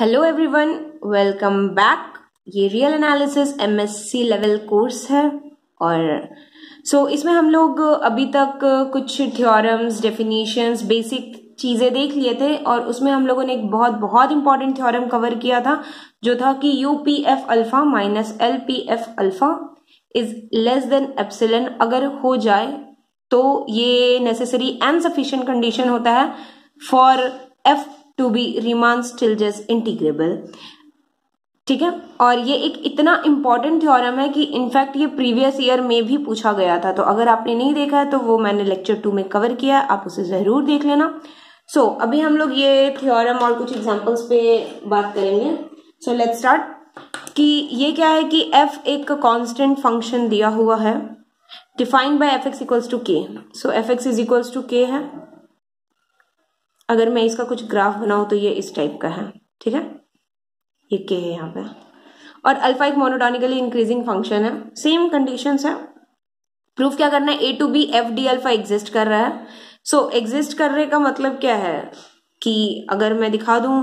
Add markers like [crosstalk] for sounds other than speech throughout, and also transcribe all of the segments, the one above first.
hello everyone welcome back ये real analysis MSc level course है और सो so, इसमें हम लोग अभी तक कुछ थ्योरम्स डेफिनेशंस बेसिक चीज़ें देख लिए थे और उसमें हम लोगों ने एक बहुत बहुत इंपॉर्टेंट थ्योरम कवर किया था जो था कि U P F alpha minus L P F alpha is less than epsilon अगर हो जाए तो ये नेसेसरी एंड सफिशियंट कंडीशन होता है for F to be Riemann जस इंटीग्रेबल ठीक है और ये एक इतना इंपॉर्टेंट थ्योरम है कि इनफैक्ट ये प्रीवियस ईयर में भी पूछा गया था तो अगर आपने नहीं देखा है तो वो मैंने लेक्चर टू में कवर किया है आप उसे जरूर देख लेना सो so, अभी हम लोग ये थ्योरम और कुछ एग्जांपल्स पे बात करेंगे सो लेट्स स्टार्ट कि ये क्या है कि एफ एक कांस्टेंट फंक्शन दिया हुआ है defined by F X equals to K so F X is equals to K है अगर मैं इसका कुछ ग्राफ बनाऊ तो ये इस टाइप का है ठीक है ये के है यहाँ पे और अल्फा एक मोनोटॉनिकली इंक्रीजिंग फंक्शन है सेम कंडीशन है प्रूफ क्या करना है A to B F D alpha exist कर रहा है सो so, एग्जिस्ट करने का मतलब क्या है कि अगर मैं दिखा दूं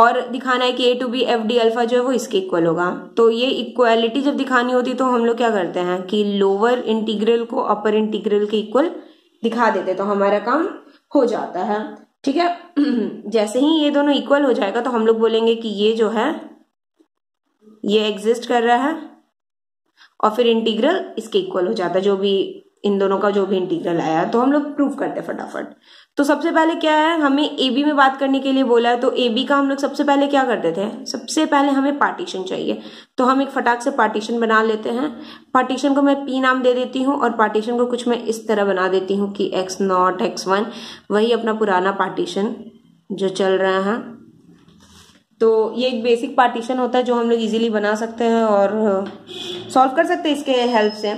और दिखाना है कि A to B F D alpha जो है वो इसके इक्वल होगा तो ये इक्वालिटी जब दिखानी होती तो हम लोग क्या करते हैं कि लोअर इंटीग्रल को अपर इंटीग्रल के इक्वल दिखा देते तो हमारा काम हो जाता है ठीक है [clears throat] जैसे ही ये दोनों इक्वल हो जाएगा तो हम लोग बोलेंगे कि ये जो है ये एग्जिस्ट कर रहा है और फिर इंटीग्रल इसके इक्वल हो जाता है जो भी इन दोनों का जो भी इंटीग्रल आया तो हम लोग प्रूव करते फटाफट तो सबसे पहले क्या है हमें ए बी में बात करने के लिए बोला है तो ए बी का हम लोग सबसे पहले क्या करते थे सबसे पहले हमें पार्टीशन चाहिए तो हम एक फटाक से पार्टीशन बना लेते हैं पार्टीशन को मैं पी नाम दे देती हूँ और पार्टीशन को कुछ मैं इस तरह बना देती हूँ कि एक्स नॉट एक्स वन वही अपना पुराना पार्टीशन जो चल रहा है तो ये एक बेसिक पार्टीशन होता है जो हम लोग इजीली बना सकते हैं और सॉल्व कर सकते हैं इसके हेल्प से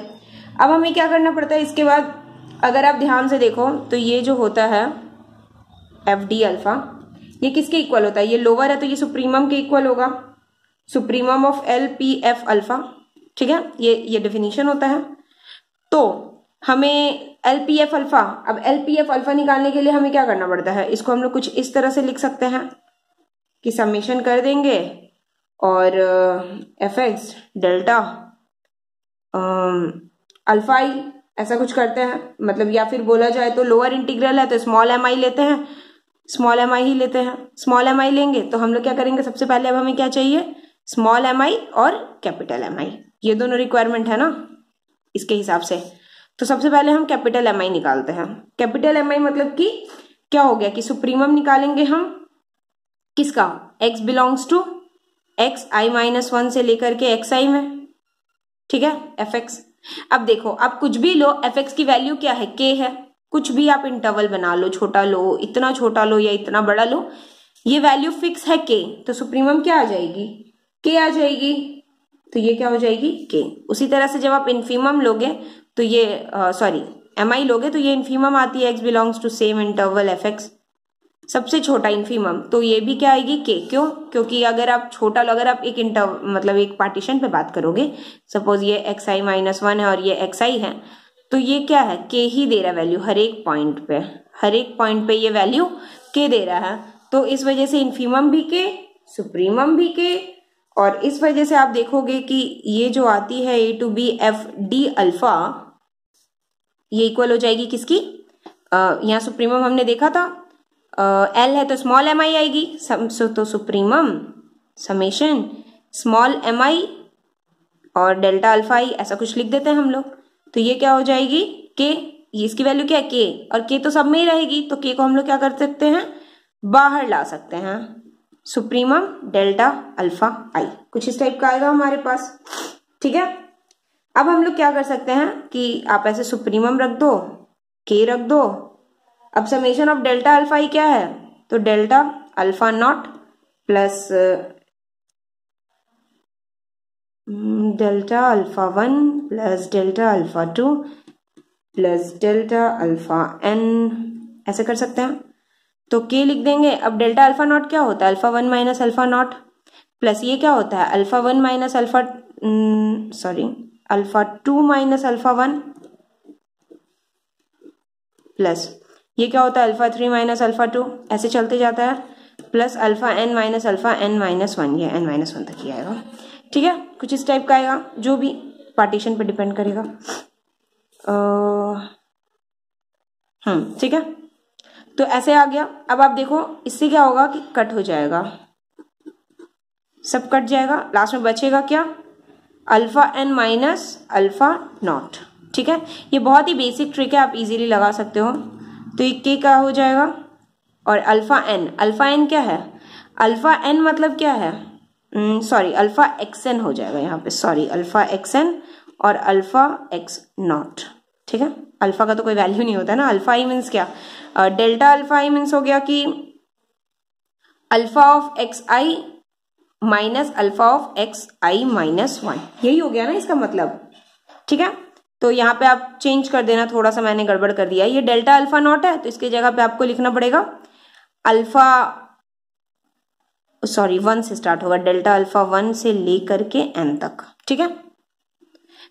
अब हमें क्या करना पड़ता है इसके बाद अगर आप ध्यान से देखो तो ये जो होता है एफ डी अल्फा ये किसके इक्वल होता है ये लोअर है तो ये सुप्रीमम के इक्वल होगा supremum of L P F alpha ठीक है ये ये डेफिनेशन होता है तो हमें एल पी एफ अल्फा अब एल पी एफ अल्फा निकालने के लिए हमें क्या करना पड़ता है इसको हम लोग कुछ इस तरह से लिख सकते हैं कि समेशन कर देंगे और एफ एक्स डेल्टा अल्फाई ऐसा कुछ करते हैं मतलब या फिर बोला जाए तो लोअर इंटीग्रल है तो स्मॉल एम लेते हैं स्मॉल एम ही लेते हैं स्मॉल एम लेंगे तो हम लोग क्या करेंगे सबसे पहले अब हमें क्या चाहिए स्मॉल एम और कैपिटल एम ये दोनों रिक्वायरमेंट है ना इसके हिसाब से तो सबसे पहले हम कैपिटल एम निकालते हैं कैपिटल एम मतलब कि क्या हो गया कि सुप्रीमम निकालेंगे हम किसका X belongs to X I minus one से लेकर के एक्स आई में ठीक है एफ एक्स अब देखो आप कुछ भी लो एफ एक्स की वैल्यू क्या है के है कुछ भी आप इंटरवल बना लो छोटा लो इतना छोटा लो या इतना बड़ा लो ये वैल्यू फिक्स है के तो सुप्रीमम क्या आ जाएगी के आ जाएगी तो ये क्या हो जाएगी के उसी तरह से जब आप इन्फीमम लोगे तो ये सॉरी एम आई लोगे तो ये इन्फीमम आती है X belongs to same interval F X सबसे छोटा इन्फीमम तो ये भी क्या आएगी के क्यों क्योंकि अगर आप छोटा लो अगर आप एक इंटर मतलब एक पार्टीशन पे बात करोगे सपोज ये एक्स आई माइनस वन है और ये एक्स आई है तो ये क्या है के ही दे रहा है वैल्यू हर एक पॉइंट पे हर एक पॉइंट पे ये वैल्यू के दे रहा है तो इस वजह से इन्फीमम भी के सुप्रीमम भी के और इस वजह से आप देखोगे कि ये जो आती है A to B F D alpha ये इक्वल हो जाएगी किसकी यहाँ सुप्रीमम हमने देखा था एल है तो स्मॉल एम आई आएगी सम, सो तो supremum summation small M I और डेल्टा अल्फा आई ऐसा कुछ लिख देते हैं हम लोग तो ये क्या हो जाएगी के ये इसकी वैल्यू क्या है के और के तो सब में ही रहेगी तो के को हम लोग क्या कर सकते हैं बाहर ला सकते हैं सुप्रीमम डेल्टा अल्फा आई कुछ इस टाइप का आएगा हमारे पास ठीक है अब हम लोग क्या कर सकते हैं कि आप ऐसे सुप्रीमम रख दो के रख दो अब समेशन ऑफ डेल्टा अल्फा ही क्या है तो delta alpha not plus delta alpha one plus delta alpha two plus delta alpha N ऐसे कर सकते हैं तो के लिख देंगे अब डेल्टा अल्फा नॉट क्या होता है alpha one minus alpha not plus ये क्या होता है alpha one minus alpha sorry alpha two minus alpha one plus ये क्या होता है alpha three minus alpha two ऐसे चलते जाता है plus alpha N minus alpha N minus one ये एन माइनस वन तक ही आएगा ठीक है कुछ इस टाइप का आएगा जो भी पार्टीशन पे डिपेंड करेगा हम्म ठीक है तो ऐसे आ गया अब आप देखो इससे क्या होगा कि कट हो जाएगा सब कट जाएगा लास्ट में बचेगा क्या alpha N minus alpha not ठीक है ये बहुत ही बेसिक ट्रिक है आप इजीली लगा सकते हो तो ये के का हो जाएगा और अल्फ़ा एन अल्फ़ा एन क्या है अल्फ़ा एन मतलब क्या है सॉरी अल्फ़ा एक्स एन हो जाएगा यहाँ पे सॉरी अल्फ़ा एक्स एन और अल्फ़ा एक्स नॉट ठीक है अल्फ़ा का तो कोई वैल्यू नहीं होता है ना अल्फ़ा ही मीन्स क्या डेल्टा अल्फ़ा ही मीन्स हो गया कि alpha of X I minus alpha of X I minus one यही हो गया ना इसका मतलब ठीक है तो यहाँ पे आप चेंज कर देना थोड़ा सा मैंने गड़बड़ कर दिया ये डेल्टा अल्फा नॉट है तो इसके जगह पे आपको लिखना पड़ेगा अल्फा सॉरी वन से स्टार्ट होगा डेल्टा अल्फा वन से लेकर के एन तक ठीक है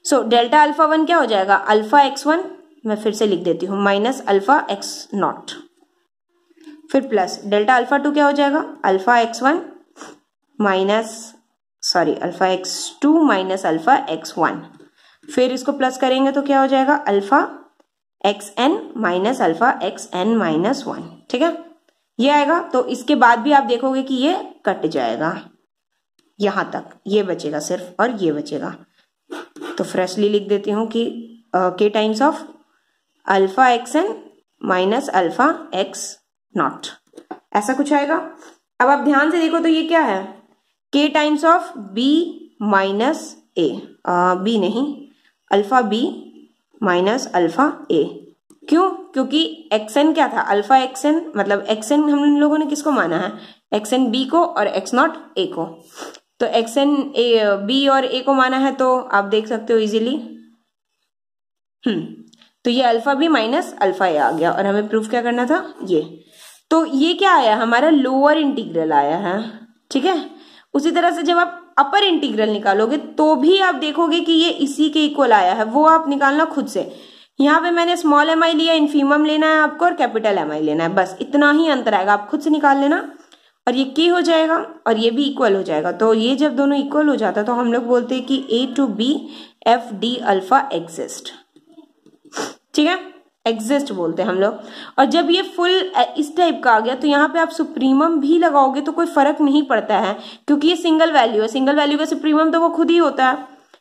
सो डेल्टा अल्फा वन क्या हो जाएगा अल्फा एक्स वन मैं फिर से लिख देती हूँ माइनस अल्फा एक्स नॉट फिर प्लस डेल्टा अल्फा टू क्या हो जाएगा alpha X one minus sorry alpha X two minus alpha X one फिर इसको प्लस करेंगे तो क्या हो जाएगा alpha X N minus alpha X N minus one ठीक है ये आएगा तो इसके बाद भी आप देखोगे कि ये कट जाएगा यहां तक ये बचेगा सिर्फ और ये बचेगा तो फ्रेशली लिख देती हूँ कि K times of alpha X N minus alpha X not ऐसा कुछ आएगा अब आप ध्यान से देखो तो ये क्या है K times of B minus A B नहीं alpha B minus alpha A क्यों क्योंकि एक्सएन क्या था अल्फ़ा एक्सएन मतलब एक्सएन हम लोगों ने किसको माना है एक्सएन बी को और एक्स नॉट ए को तो एक्सएन ए बी और ए को माना है तो आप देख सकते हो इजीली हम्म तो ये alpha B minus alpha A आ गया और हमें प्रूफ क्या करना था ये तो ये क्या आया हमारा लोअर इंटीग्रल आया है ठीक है उसी तरह से जब आप अपर इंटीग्रल निकालोगे तो भी आप देखोगे कि ये इसी के इक्वल आया है वो आप निकालना खुद से यहाँ पे मैंने स्मॉल एम आई लिया इन्फीमम लेना है आपको और कैपिटल एम आई लेना है बस इतना ही अंतर आएगा आप खुद से निकाल लेना और ये के हो जाएगा और ये भी इक्वल हो जाएगा तो ये जब दोनों इक्वल हो जाता तो हम लोग बोलते हैं कि A to B F D alpha exist ठीक है एग्जिस्ट बोलते हैं हम लोग और जब ये फुल इस टाइप का आ गया तो यहाँ पे आप सुप्रीमम भी लगाओगे तो कोई फर्क नहीं पड़ता है क्योंकि ये सिंगल वैल्यू है सिंगल वैल्यू का सुप्रीमम तो वो खुद ही होता है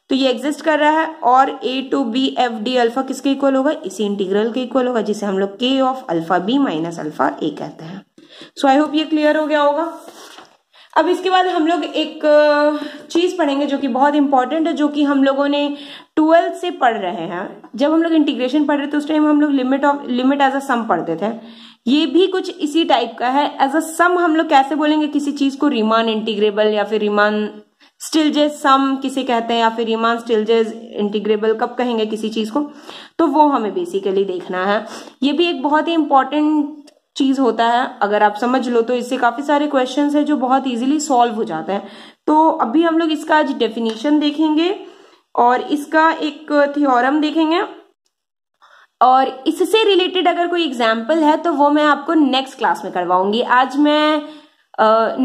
तो ये एग्जिस्ट कर रहा है और A to B F D alpha किसके इक्वल होगा इसी इंटीग्रल के इक्वल होगा जिसे हम लोग K of alpha B minus alpha A कहते हैं सो आई होप ये क्लियर हो गया होगा अब इसके बाद हम लोग एक चीज़ पढ़ेंगे जो कि बहुत इंपॉर्टेंट है जो कि हम लोगों ने ट्वेल्थ से पढ़ रहे हैं जब हम लोग इंटीग्रेशन पढ़ रहे थे उस टाइम हम लोग limit of limit as a sum पढ़ते थे ये भी कुछ इसी टाइप का है एज अ सम हम लोग कैसे बोलेंगे किसी चीज को रिमान इंटीग्रेबल या फिर रिमान स्टिलजेज सम किसे कहते हैं या फिर रिमान स्टिलजेज इंटीग्रेबल कब कहेंगे किसी चीज को तो वो हमें बेसिकली देखना है ये भी एक बहुत ही इंपॉर्टेंट चीज होता है अगर आप समझ लो तो इससे काफी सारे क्वेश्चन है जो बहुत इजीली सॉल्व हो जाते हैं तो अभी हम लोग इसका आज डेफिनेशन देखेंगे और इसका एक थियोरम देखेंगे और इससे रिलेटेड अगर कोई एग्जाम्पल है तो वो मैं आपको नेक्स्ट क्लास में करवाऊंगी आज मैं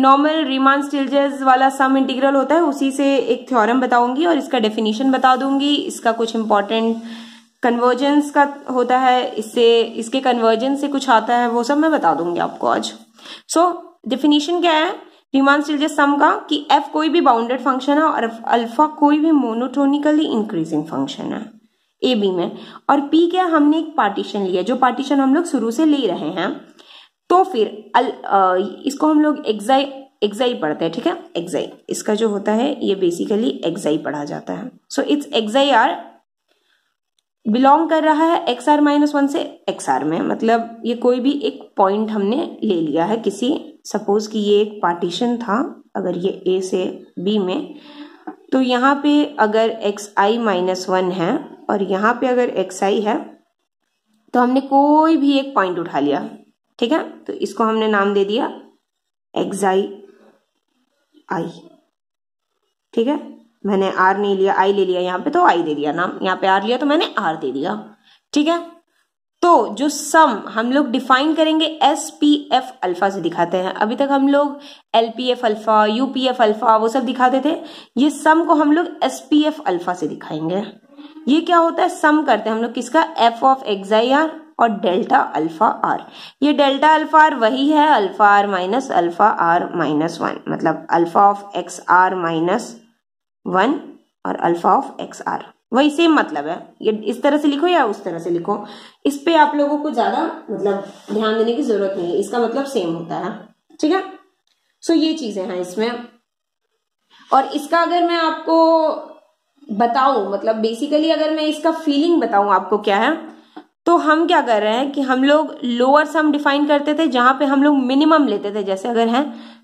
नॉर्मल रिमान स्टिलजेस वाला सम इंटीग्रल होता है उसी से एक थ्योरम बताऊंगी और इसका डेफिनेशन बता दूंगी इसका कुछ इंपॉर्टेंट कन्वर्जेंस का होता है इससे इसके कन्वर्जेंस से कुछ आता है वो सब मैं बता दूंगी आपको आज सो so, डेफिनेशन क्या है रिमान स्टिलजे सम का कि एफ कोई भी बाउंडेड फंक्शन है और अल्फा कोई भी मोनोटोनिकली इंक्रीजिंग फंक्शन है ए बी में और पी क्या हमने एक पार्टीशन लिया जो पार्टीशन हम लोग शुरू से ले रहे हैं तो फिर अल, आ, इसको हम लोग एक्साई एक्साई पढ़ते हैं ठीक है एग्जाई इसका जो होता है ये बेसिकली एक्साई पढ़ा जाता है so it's xi R belong कर रहा है एक्स आर माइनस वन से एक्स आर में मतलब ये कोई भी एक पॉइंट हमने ले लिया है किसी सपोज कि ये एक पार्टीशन था अगर ये ए से बी में तो यहाँ पे अगर एक्स आई माइनस वन है और यहाँ पे अगर एक्स आई है तो हमने कोई भी एक पॉइंट उठा लिया ठीक है तो इसको हमने नाम दे दिया एक्स आई आई ठीक है मैंने आर नहीं लिया आई ले लिया यहाँ पे तो आई दे दिया नाम यहाँ पे आर लिया तो मैंने आर दे दिया ठीक है तो जो सम हम लोग डिफाइन करेंगे एस पी एफ अल्फा से दिखाते हैं अभी तक हम लोग L P F alpha U P F alpha वो सब दिखाते थे ये सम को हम लोग एस पी एफ अल्फा से दिखाएंगे ये क्या होता है सम करते हैं हम लोग किसका एफ ऑफ एक्साई आर और डेल्टा अल्फा आर ये डेल्टा अल्फा आर वही है alpha R minus alpha R minus one मतलब alpha of X R minus one और अल्फा ऑफ एक्स आर वही सेम मतलब है ये इस तरह से लिखो या उस तरह से लिखो इस पे आप लोगों को ज्यादा मतलब ध्यान देने की जरूरत नहीं है इसका मतलब सेम होता है ठीक है सो ये चीजें हैं इसमें और इसका अगर मैं आपको बताऊं मतलब बेसिकली अगर मैं इसका फीलिंग बताऊं आपको क्या है तो हम क्या कर रहे हैं कि हम लोग लोअर सम डिफाइन करते थे जहां पे हम लोग मिनिमम लेते थे जैसे अगर है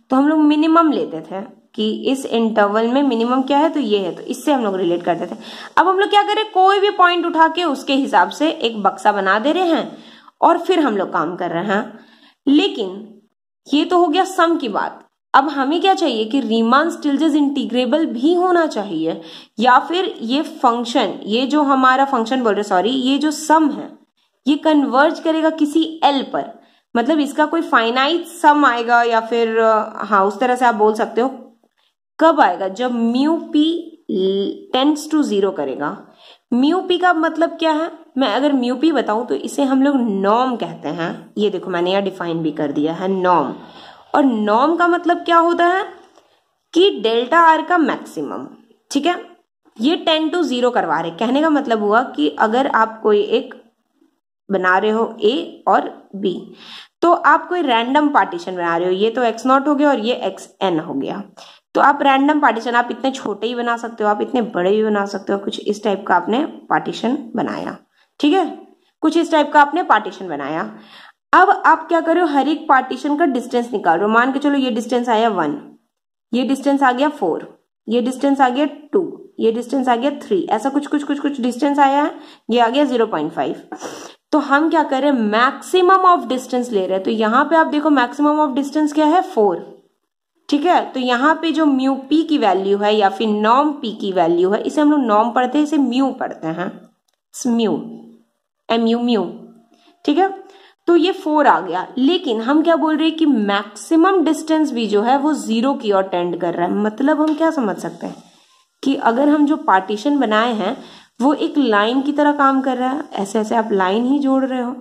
तो हम लोग मिनिमम लेते थे कि इस इंटरवल में मिनिमम क्या है तो ये है तो इससे हम लोग रिलेट करते थे अब हम लोग क्या करें कोई भी पॉइंट उठा के उसके हिसाब से एक बक्सा बना दे रहे हैं और फिर हम लोग काम कर रहे हैं लेकिन ये तो हो गया सम की बात अब हमें क्या चाहिए कि रीमान स्टिल्जेस इंटीग्रेबल भी होना चाहिए या फिर ये फंक्शन ये जो हमारा फंक्शन बोल रहे सॉरी ये जो सम है ये कन्वर्ज करेगा किसी एल पर मतलब इसका कोई फाइनाइट सम आएगा या फिर हाँ उस तरह से आप बोल सकते हो कब आएगा जब mu P tends to zero करेगा म्यू पी का मतलब क्या है मैं अगर म्यू पी बताऊं तो इसे हम लोग नॉम कहते हैं ये देखो मैंने यह डिफाइन भी कर दिया है नॉम और नॉम का मतलब क्या होता है कि डेल्टा आर का मैक्सिमम ठीक है ये टेन टू जीरो करवा रहे कहने का मतलब हुआ कि अगर आप कोई एक बना रहे हो ए और बी तो आप कोई रैंडम पार्टीशन बना रहे हो ये तो एक्स नॉट हो गया और ये एक्स एन हो गया तो आप रैंडम पार्टीशन आप इतने छोटे ही बना सकते हो आप इतने बड़े भी बना सकते हो कुछ इस टाइप का आपने पार्टीशन बनाया ठीक है कुछ इस टाइप का आपने पार्टीशन बनाया अब आप क्या करो हर एक पार्टीशन का डिस्टेंस हो मान के चलो ये डिस्टेंस आया वन ये डिस्टेंस आ गया फोर ये डिस्टेंस आ गया टू ये डिस्टेंस आ गया थ्री ऐसा कुछ कुछ कुछ कुछ डिस्टेंस आया है ये आ गया जीरो पॉइंट फाइव तो हम क्या कर रहे हैं मैक्सिमम ऑफ डिस्टेंस ले रहे हैं तो यहां पे आप देखो मैक्सिमम ऑफ डिस्टेंस क्या है फोर ठीक है तो यहाँ पे जो म्यू पी की वैल्यू है या फिर नॉम पी की वैल्यू है इसे हम लोग नॉम पढ़ते हैं इसे म्यू पढ़ते हैं म्यू एम यू म्यू ठीक है तो ये फोर आ गया लेकिन हम क्या बोल रहे हैं कि मैक्सिमम डिस्टेंस भी जो है वो जीरो की ओर टेंड कर रहा है मतलब हम क्या समझ सकते हैं कि अगर हम जो पार्टीशन बनाए हैं वो एक लाइन की तरह काम कर रहा है ऐसे ऐसे आप लाइन ही जोड़ रहे हो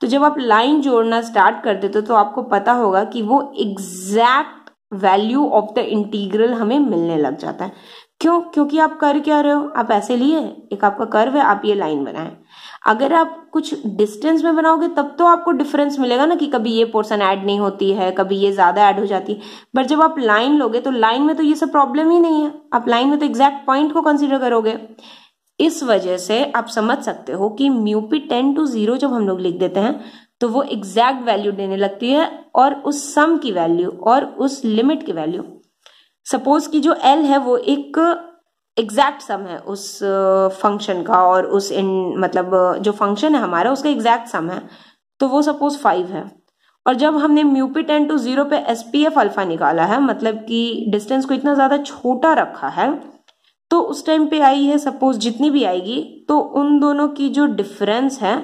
तो जब आप लाइन जोड़ना स्टार्ट कर देते हो तो आपको पता होगा कि वो exact value of the integral हमें मिलने लग जाता है क्यों क्योंकि आप कर क्या रहे हो आप ऐसे लिए एक आपका कर्व है आप ये लाइन बनाए अगर आप कुछ डिस्टेंस में बनाओगे तब तो आपको डिफरेंस मिलेगा ना कि कभी ये पोर्सन ऐड नहीं होती है कभी ये ज्यादा ऐड हो जाती है बट जब आप लाइन लोगे तो लाइन में तो ये सब प्रॉब्लम ही नहीं है आप लाइन में तो एग्जैक्ट पॉइंट को कंसिडर करोगे इस वजह से आप समझ सकते हो कि म्यूपी टेन टू जीरो जब हम लोग लिख देते हैं तो वो एग्जैक्ट वैल्यू देने लगती है और उस सम की वैल्यू और उस लिमिट की वैल्यू सपोज कि जो एल है वो एक एग्जैक्ट सम है उस फंक्शन uh, का और उस इन मतलब uh, जो फंक्शन है हमारा उसका एग्जैक्ट सम है तो वो सपोज फाइव है और जब हमने म्यूपी टेन टू जीरो पे एस पी एफ अल्फा निकाला है मतलब कि डिस्टेंस को इतना ज़्यादा छोटा रखा है तो उस टाइम पे आई है सपोज जितनी भी आएगी तो उन दोनों की जो डिफरेंस है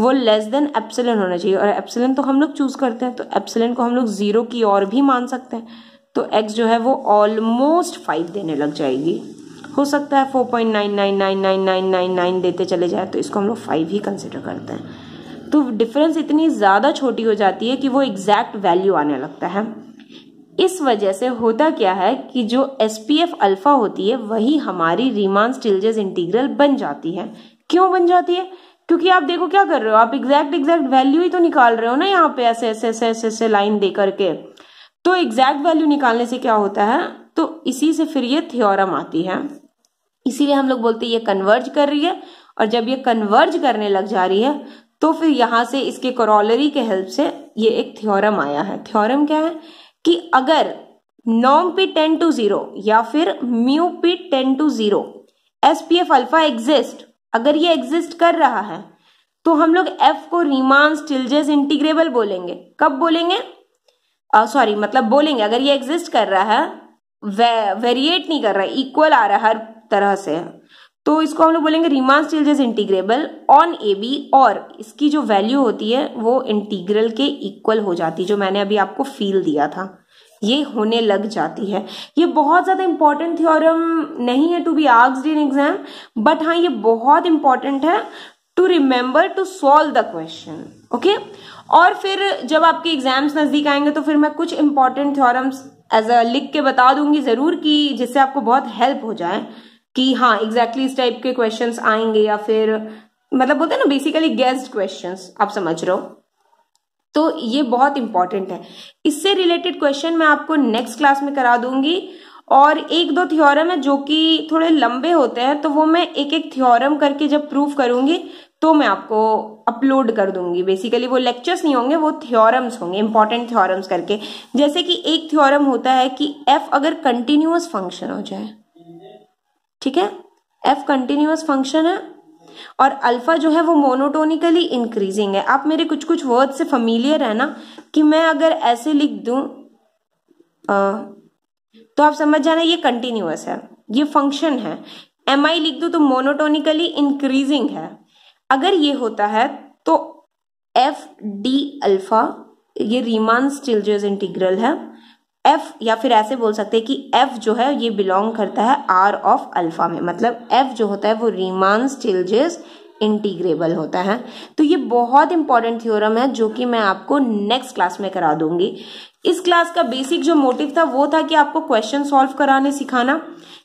वो लेस देन एप्सिलन होना चाहिए और एप्सिलन तो हम लोग चूज करते हैं तो एप्सिलन को हम लोग जीरो की और भी मान सकते हैं तो एक्स जो है वो ऑलमोस्ट फाइव देने लग जाएगी हो सकता है four point nine nine nine nine nine nine nine देते चले जाए तो इसको हम लोग फाइव ही कंसिडर करते हैं तो डिफरेंस इतनी ज़्यादा छोटी हो जाती है कि वो एग्जैक्ट वैल्यू आने लगता है इस वजह से होता क्या है कि जो एस पी एफ अल्फ़ा होती है वही हमारी रीमान स्टिल्जेस इंटीग्रल बन जाती है क्यों बन जाती है क्योंकि आप देखो क्या कर रहे हो आप एग्जैक्ट एग्जैक्ट वैल्यू ही तो निकाल रहे हो ना यहाँ पे ऐसे ऐसे ऐसे ऐसे ऐसे लाइन दे करके तो एग्जैक्ट वैल्यू निकालने से क्या होता है तो इसी से फिर ये थियोरम आती है इसीलिए हम लोग बोलते हैं ये कन्वर्ज कर रही है और जब ये कन्वर्ज करने लग जा रही है तो फिर यहां से इसके कॉरोलरी के हेल्प से ये एक थ्योरम आया है थ्योरम क्या है कि अगर नॉम पी टेन टू जीरो या फिर mu P tends to zero S P F alpha exist अगर ये एग्जिस्ट कर रहा है तो हम लोग एफ को रीमान स्टिलजेस इंटीग्रेबल बोलेंगे कब बोलेंगे सॉरी मतलब बोलेंगे अगर ये एग्जिस्ट कर रहा है वे, वेरिएट नहीं कर रहा है इक्वल आ रहा है हर तरह से तो इसको हम लोग बोलेंगे Riemann Stieltjes integrable on A B और इसकी जो वैल्यू होती है वो इंटीग्रल के इक्वल हो जाती है जो मैंने अभी आपको फील दिया था ये होने लग जाती है ये बहुत ज़्यादा इंपॉर्टेंट थ्योरम नहीं है टू बी आग्सड इन एग्जाम बट हाँ ये बहुत इंपॉर्टेंट है to remember to solve the question okay और फिर जब आपके एग्जाम्स नज़दीक आएंगे तो फिर मैं कुछ इंपॉर्टेंट थ्योरम्स एज अ लिख के बता दूंगी ज़रूर कि जिससे आपको बहुत हेल्प हो जाए कि हाँ एग्जैक्टली exactly इस टाइप के क्वेश्चंस आएंगे या फिर मतलब बोलते हैं ना बेसिकली गेस्ट क्वेश्चंस आप समझ रहे हो तो ये बहुत इंपॉर्टेंट है इससे रिलेटेड क्वेश्चन मैं आपको नेक्स्ट क्लास में करा दूंगी और एक दो थ्योरम है जो कि थोड़े लंबे होते हैं तो वो मैं एक एक थ्योरम करके जब प्रूव करूंगी तो मैं आपको अपलोड कर दूंगी बेसिकली वो लेक्चर्स नहीं होंगे वो थ्योरम्स होंगे इंपॉर्टेंट थ्योरम्स करके जैसे कि एक थ्योरम होता है कि एफ अगर कंटिन्यूअस फंक्शन हो जाए ठीक है एफ कंटिन्यूअस फंक्शन है और अल्फ़ा जो है वो मोनोटोनिकली इंक्रीजिंग है आप मेरे कुछ कुछ वर्ड से फमिलियर है ना कि मैं अगर ऐसे लिख दू तो आप समझ जाना ये कंटिन्यूस है ये फंक्शन है एम आई लिख दू तो मोनोटोनिकली इंक्रीजिंग है अगर ये होता है तो एफ डी अल्फ़ा ये रीमान स्टिलजर्स इंटीग्रल है एफ या फिर ऐसे बोल सकते हैं कि एफ जो है ये बिलोंग करता है आर ऑफ अल्फा में मतलब एफ जो होता है वो रीमान स्टिलजेस इंटीग्रेबल होता है तो ये बहुत इंपॉर्टेंट थ्योरम है जो कि मैं आपको नेक्स्ट क्लास में करा दूंगी इस क्लास का बेसिक जो मोटिव था वो था कि आपको क्वेश्चन सॉल्व कराने सिखाना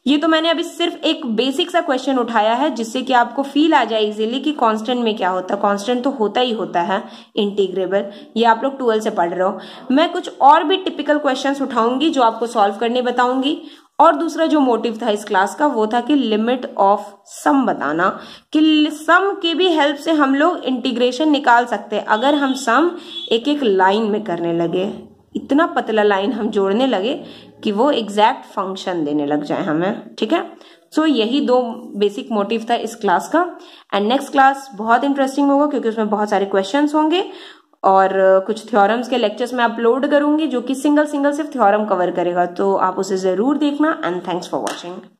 ये तो मैंने अभी सिर्फ एक बेसिक सा क्वेश्चन उठाया है जिससे कि आपको फील आ जाए इजीली कि कांस्टेंट में क्या होता है कांस्टेंट तो होता ही होता है इंटीग्रेबल ये आप लोग ट्वेल्व से पढ़ रहे हो मैं कुछ और भी टिपिकल क्वेश्चंस उठाऊंगी जो आपको सॉल्व करने बताऊंगी और दूसरा जो मोटिव था इस क्लास का वो था कि लिमिट ऑफ सम बताना कि सम की भी हेल्प से हम लोग इंटीग्रेशन निकाल सकते हैं अगर हम सम एक एक लाइन में करने लगे इतना पतला लाइन हम जोड़ने लगे कि वो एग्जैक्ट फंक्शन देने लग जाए हमें ठीक है सो so, यही दो बेसिक मोटिव था इस क्लास का एंड नेक्स्ट क्लास बहुत इंटरेस्टिंग होगा क्योंकि उसमें बहुत सारे क्वेश्चंस होंगे और uh, कुछ थ्योरम्स के लेक्चर्स मैं अपलोड करूंगी जो कि सिंगल सिंगल सिर्फ थ्योरम कवर करेगा तो आप उसे जरूर देखना एंड थैंक्स फॉर वॉचिंग